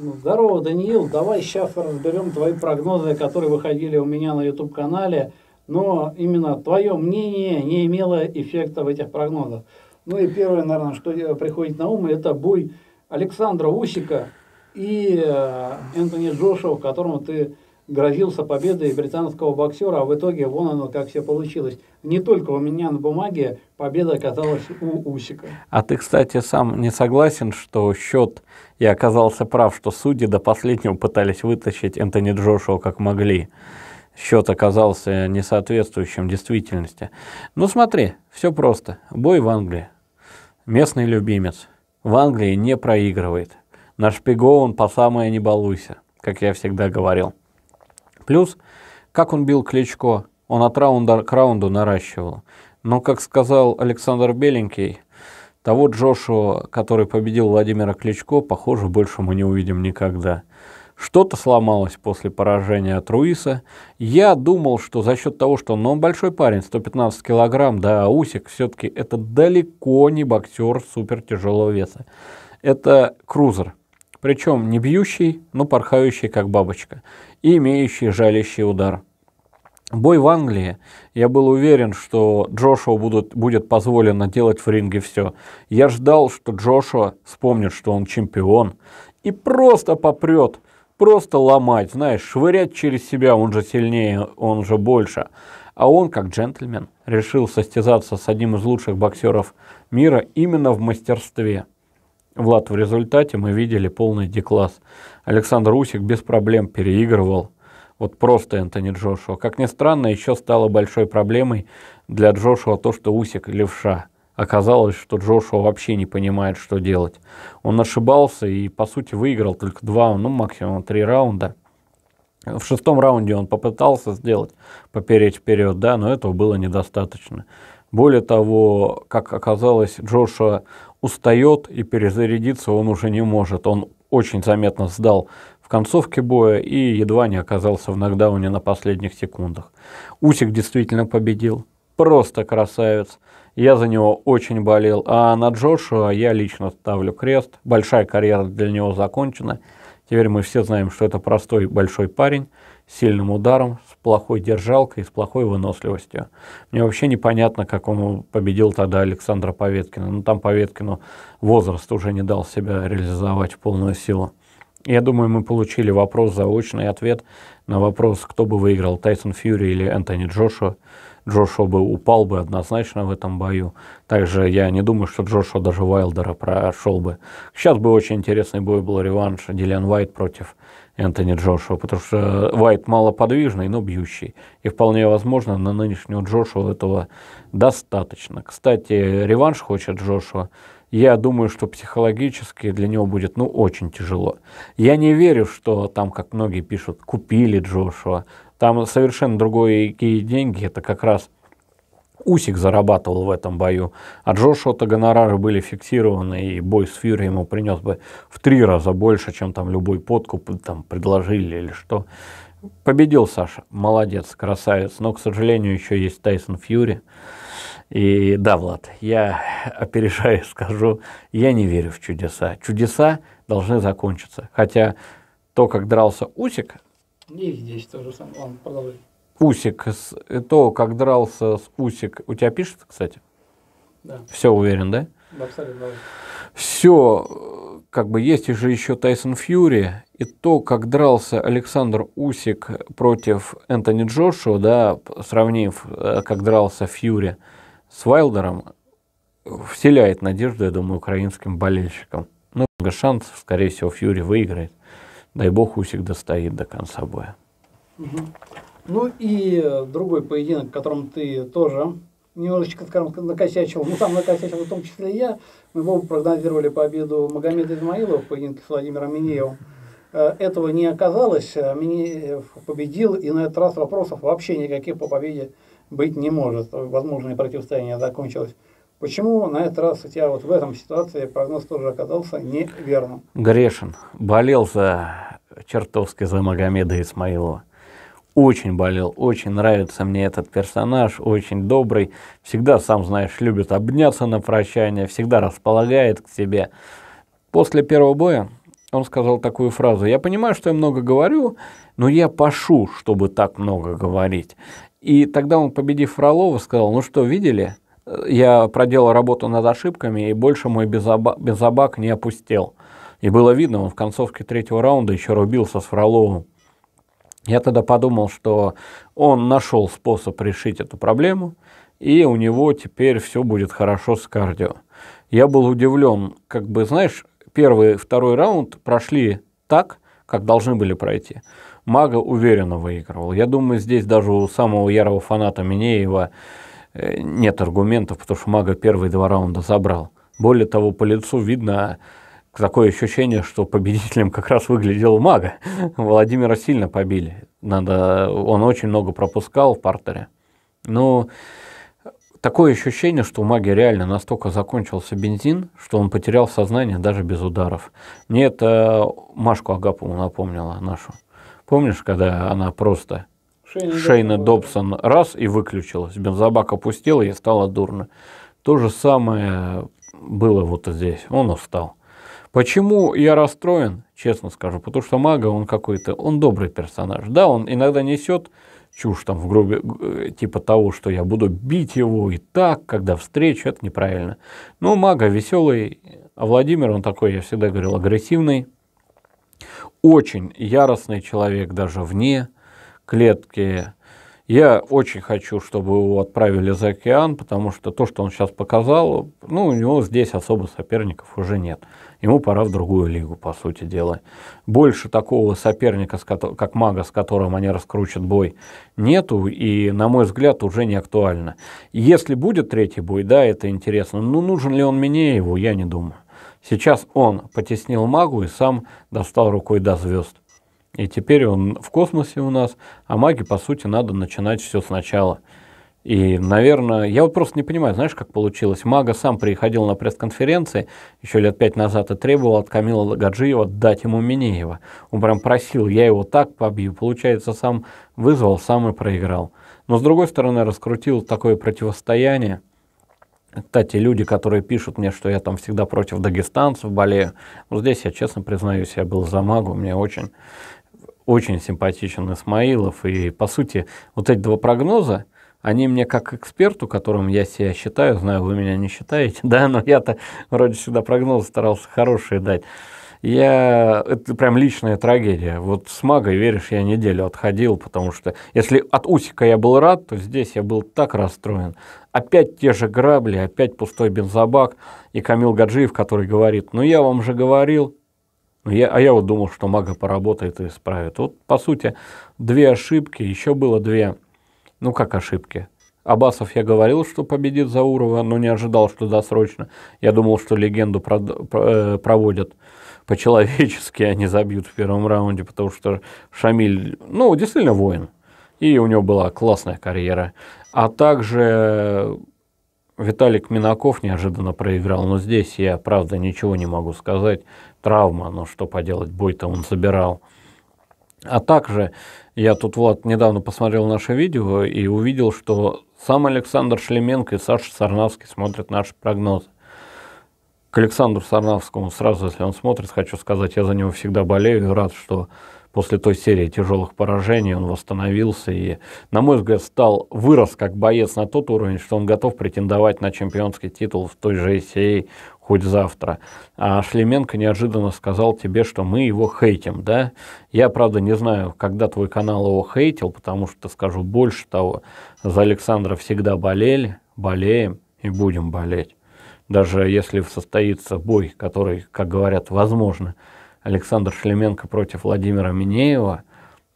Ну, здорово, Даниил. Давай сейчас разберем твои прогнозы, которые выходили у меня на YouTube-канале. Но именно твое мнение не имело эффекта в этих прогнозах. Ну и первое, наверное, что приходит на ум, это бой Александра Усика и э, Энтони Джошуа, которому ты грозился победой британского боксера, а в итоге вон оно как все получилось. Не только у меня на бумаге победа оказалась у Усика. А ты, кстати, сам не согласен, что счет, я оказался прав, что судьи до последнего пытались вытащить Энтони Джошуа как могли. Счет оказался несоответствующим действительности. Ну смотри, все просто. Бой в Англии. Местный любимец. В Англии не проигрывает. Нашпигован по самое не балуйся, как я всегда говорил. Плюс, как он бил Кличко, он от раунда к раунду наращивал. Но, как сказал Александр Беленький, того Джошуа, который победил Владимира Кличко, похоже, больше мы не увидим никогда. Что-то сломалось после поражения от Руиса. Я думал, что за счет того, что он, ну, он большой парень, 115 килограмм, да, а усик, все-таки это далеко не боксер супертяжелого веса. Это крузер причем не бьющий, но порхающий, как бабочка, и имеющий жалящий удар. Бой в Англии. Я был уверен, что Джошуа будут, будет позволено делать в ринге все. Я ждал, что Джошуа вспомнит, что он чемпион, и просто попрет, просто ломать, знаешь, швырять через себя, он же сильнее, он же больше. А он, как джентльмен, решил состязаться с одним из лучших боксеров мира именно в мастерстве – Влад, в результате мы видели полный декласс. Александр Усик без проблем переигрывал. Вот просто Энтони Джошуа. Как ни странно, еще стало большой проблемой для Джошуа то, что Усик левша. Оказалось, что Джошуа вообще не понимает, что делать. Он ошибался и, по сути, выиграл только два, ну, максимум три раунда. В шестом раунде он попытался сделать, поперечь вперед, да, но этого было недостаточно. Более того, как оказалось, Джошуа устает и перезарядиться он уже не может. Он очень заметно сдал в концовке боя и едва не оказался в нокдауне на последних секундах. Усик действительно победил. Просто красавец. Я за него очень болел. А на Джошуа я лично ставлю крест. Большая карьера для него закончена. Теперь мы все знаем, что это простой большой парень с сильным ударом, плохой держалкой, с плохой выносливостью. Мне вообще непонятно, как он победил тогда Александра Поветкина. Ну, там Поветкину возраст уже не дал себя реализовать в полную силу. Я думаю, мы получили вопрос заочный ответ на вопрос, кто бы выиграл, Тайсон Фьюри или Энтони Джошуа. Джошуа бы упал бы однозначно в этом бою. Также я не думаю, что Джошуа даже Вайлдера прошел бы. Сейчас бы очень интересный бой был реванш Дилиан Уайт против Энтони Джошуа, потому что Уайт малоподвижный, но бьющий. И вполне возможно, на нынешнего Джошуа этого достаточно. Кстати, реванш хочет Джошуа. Я думаю, что психологически для него будет, ну, очень тяжело. Я не верю, что там, как многие пишут, купили Джошуа. Там совершенно другие деньги. Это как раз Усик зарабатывал в этом бою. А Джошуа-то гонорары были фиксированы, и бой с Фьюри ему принес бы в три раза больше, чем там любой подкуп там предложили или что. Победил Саша, молодец, красавец. Но, к сожалению, еще есть Тайсон Фьюри. И да, Влад, я опережаю, и скажу, я не верю в чудеса. Чудеса должны закончиться. Хотя то, как дрался Усик... И здесь тоже самое. Ладно, продолжай. Усик, э, то, как дрался с Усик, у тебя пишется, кстати? Да. Все уверен, да? Да, абсолютно. Все, э, как бы есть же еще Тайсон Фьюри, и то, как дрался Александр Усик против Энтони Джошуа, да, сравнив, э, как дрался Фьюри с Вайлдером, вселяет надежду, я думаю, украинским болельщикам. Ну, много шансов, скорее всего, Фьюри выиграет. Дай бог Усик достоит до конца боя. Угу. Ну и э, другой поединок, в котором ты тоже немножечко, скажем, накосячил, ну сам накосячил в том числе и я. Мы его прогнозировали победу Магомеда Измаилова в поединке с Владимиром Минеевым. Э, этого не оказалось, а Минеев победил, и на этот раз вопросов вообще никаких по победе быть не может. Возможное противостояние закончилось. Почему на этот раз у тебя вот в этом ситуации прогноз тоже оказался неверным? Грешин. Болел за чертовски за Магомеда Исмаилова очень болел, очень нравится мне этот персонаж, очень добрый, всегда, сам знаешь, любит обняться на прощание, всегда располагает к себе. После первого боя он сказал такую фразу, «Я понимаю, что я много говорю, но я пошу, чтобы так много говорить». И тогда он, победив Фролова, сказал, «Ну что, видели?» я проделал работу над ошибками, и больше мой безоба безобак не опустел. И было видно, он в концовке третьего раунда еще рубился с Фроловым. Я тогда подумал, что он нашел способ решить эту проблему, и у него теперь все будет хорошо с кардио. Я был удивлен, как бы, знаешь, первый второй раунд прошли так, как должны были пройти. Мага уверенно выигрывал. Я думаю, здесь даже у самого ярого фаната Минеева э, нет аргументов, потому что Мага первые два раунда забрал. Более того, по лицу видно, такое ощущение, что победителем как раз выглядел мага. Владимира сильно побили. Надо, он очень много пропускал в партере. Но такое ощущение, что у маги реально настолько закончился бензин, что он потерял сознание даже без ударов. Мне это Машку Агапову напомнила нашу. Помнишь, когда она просто Шейна, Шейна Добсон раз и выключилась, бензобак опустил и стало дурно. То же самое было вот здесь. Он устал. Почему я расстроен, честно скажу, потому что мага, он какой-то, он добрый персонаж. Да, он иногда несет чушь там в грубе, э, типа того, что я буду бить его и так, когда встречу, это неправильно. Но мага веселый, а Владимир, он такой, я всегда говорил, агрессивный, очень яростный человек даже вне клетки. Я очень хочу, чтобы его отправили за океан, потому что то, что он сейчас показал, ну, у него здесь особо соперников уже нет ему пора в другую лигу, по сути дела. Больше такого соперника, как мага, с которым они раскручат бой, нету, и, на мой взгляд, уже не актуально. Если будет третий бой, да, это интересно, но нужен ли он мне его, я не думаю. Сейчас он потеснил магу и сам достал рукой до звезд. И теперь он в космосе у нас, а маги, по сути, надо начинать все сначала – и, наверное, я вот просто не понимаю, знаешь, как получилось. Мага сам приходил на пресс-конференции еще лет пять назад и требовал от Камила Гаджиева дать ему Минеева. Он прям просил, я его так побью. Получается, сам вызвал, сам и проиграл. Но, с другой стороны, раскрутил такое противостояние. Кстати, люди, которые пишут мне, что я там всегда против дагестанцев болею, вот здесь я честно признаюсь, я был за магу, мне очень, очень симпатичен Исмаилов. И, по сути, вот эти два прогноза, они мне как эксперту, которым я себя считаю, знаю, вы меня не считаете, да, но я-то вроде всегда прогноз старался хорошие дать. Я, это прям личная трагедия. Вот с магой, веришь, я неделю отходил, потому что если от Усика я был рад, то здесь я был так расстроен. Опять те же грабли, опять пустой бензобак и Камил Гаджиев, который говорит, ну я вам же говорил, ну, я, а я вот думал, что мага поработает и исправит. Вот, по сути, две ошибки, еще было две ну как ошибки. Абасов я говорил, что победит Заурова, но не ожидал, что досрочно. Я думал, что легенду э, проводят по-человечески, а не забьют в первом раунде, потому что Шамиль, ну, действительно воин. И у него была классная карьера. А также Виталик Минаков неожиданно проиграл, но здесь я, правда, ничего не могу сказать. Травма, но что поделать, бой-то он собирал. А также я тут, вот недавно посмотрел наше видео и увидел, что сам Александр Шлеменко и Саша Сарнавский смотрят наши прогнозы. К Александру Сарнавскому сразу, если он смотрит, хочу сказать, я за него всегда болею и рад, что после той серии тяжелых поражений он восстановился и, на мой взгляд, стал вырос как боец на тот уровень, что он готов претендовать на чемпионский титул в той же ACA хоть завтра. А Шлеменко неожиданно сказал тебе, что мы его хейтим, да? Я, правда, не знаю, когда твой канал его хейтил, потому что, скажу больше того, за Александра всегда болели, болеем и будем болеть. Даже если состоится бой, который, как говорят, возможно, Александр Шлеменко против Владимира Минеева,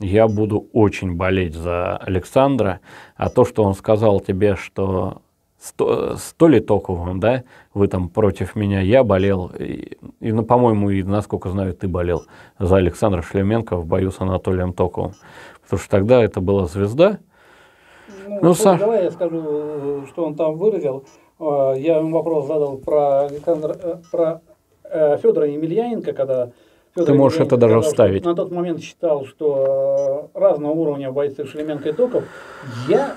я буду очень болеть за Александра. А то, что он сказал тебе, что сто, сто литоков да, вы там против меня, я болел, и, и ну, по-моему, и, насколько знаю, ты болел за Александра Шлеменко в бою с Анатолием Токовым, потому что тогда это была звезда. Ну, ну Саш... давай я скажу, что он там выразил. А, я ему вопрос задал про, Александра, э, про э, Федора Емельяненко, когда Федор Ты можешь это даже когда, вставить. На тот момент считал, что э, разного уровня бойцы Шлеменко и Токов. Я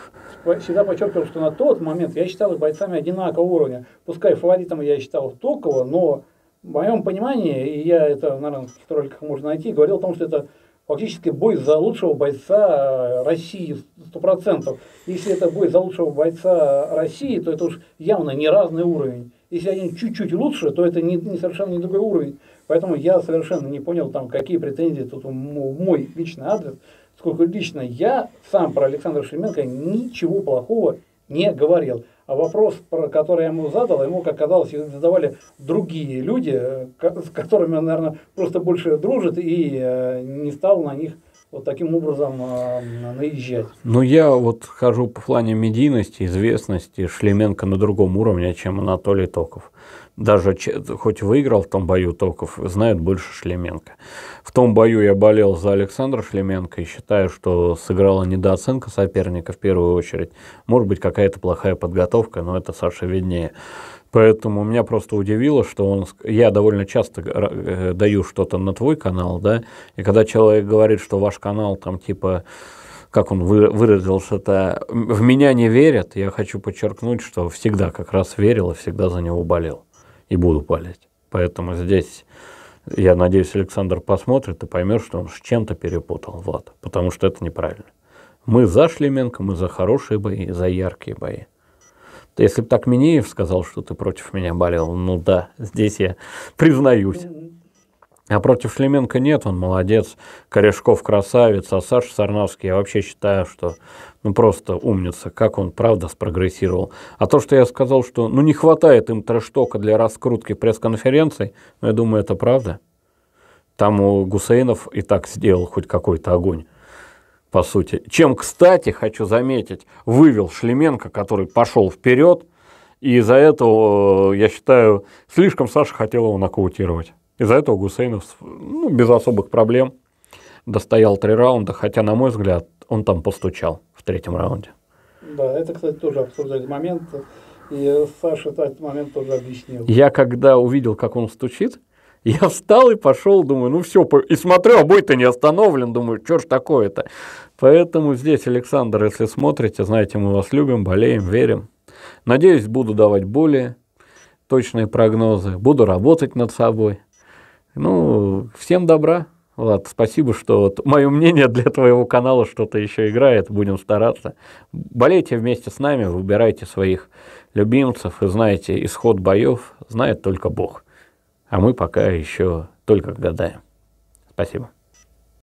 всегда подчеркивал, что на тот момент я считал их бойцами одинакового уровня. Пускай фаворитом я считал Токова, но в моем понимании, и я это, наверное, в каких-то роликах можно найти, говорил о том, что это фактически бой за лучшего бойца э, России, 100%. Если это бой за лучшего бойца России, то это уж явно не разный уровень. Если они чуть-чуть лучше, то это не, не совершенно не другой уровень. Поэтому я совершенно не понял, там, какие претензии тут мой личный адрес сколько лично я сам про Александра Шеменко ничего плохого не говорил. А вопрос, про который я ему задал, ему, как казалось, задавали другие люди, э, с которыми он, наверное, просто больше дружит и э, не стал на них вот таким образом э, наезжать. Ну, я вот хожу по плане медийности, известности Шлеменко на другом уровне, чем Анатолий Токов даже хоть выиграл в том бою Токов, знает больше Шлеменко. В том бою я болел за Александра Шлеменко и считаю, что сыграла недооценка соперника в первую очередь. Может быть, какая-то плохая подготовка, но это Саша виднее. Поэтому меня просто удивило, что он... Я довольно часто э, даю что-то на твой канал, да, и когда человек говорит, что ваш канал там типа как он выразился, то в меня не верят. Я хочу подчеркнуть, что всегда как раз верил и всегда за него болел и буду палить. Поэтому здесь, я надеюсь, Александр посмотрит и поймет, что он с чем-то перепутал Влад, потому что это неправильно. Мы за Шлеменко, мы за хорошие бои, за яркие бои. Если бы так Минеев сказал, что ты против меня болел, ну да, здесь я признаюсь. А против Шлеменко нет, он молодец, Корешков красавец, а Саша Сарнавский, я вообще считаю, что ну просто умница, как он правда спрогрессировал. А то, что я сказал, что ну не хватает им трэштока для раскрутки пресс-конференций, ну я думаю, это правда. Там у Гусейнов и так сделал хоть какой-то огонь, по сути. Чем, кстати, хочу заметить, вывел Шлеменко, который пошел вперед, и из-за этого, э, я считаю, слишком Саша хотел его нокаутировать. Из-за этого Гусейнов ну, без особых проблем достоял три раунда, хотя, на мой взгляд, он там постучал в третьем раунде. Да, это, кстати, тоже обсуждать момент. И Саша этот момент тоже объяснил. Я когда увидел, как он стучит, я встал и пошел, думаю, ну все, и смотрю, а бой-то не остановлен, думаю, что ж такое-то. Поэтому здесь, Александр, если смотрите, знаете, мы вас любим, болеем, верим. Надеюсь, буду давать более точные прогнозы, буду работать над собой. Ну, всем добра. Влад, спасибо, что вот мое мнение для твоего канала что-то еще играет. Будем стараться. Болейте вместе с нами, выбирайте своих любимцев и знаете, исход боев знает только Бог. А мы пока еще только гадаем. Спасибо.